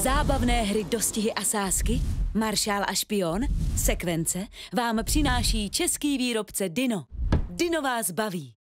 Zábavné hry, dostihy a sásky, maršál a špion, sekvence vám přináší český výrobce Dino. Dino vás baví.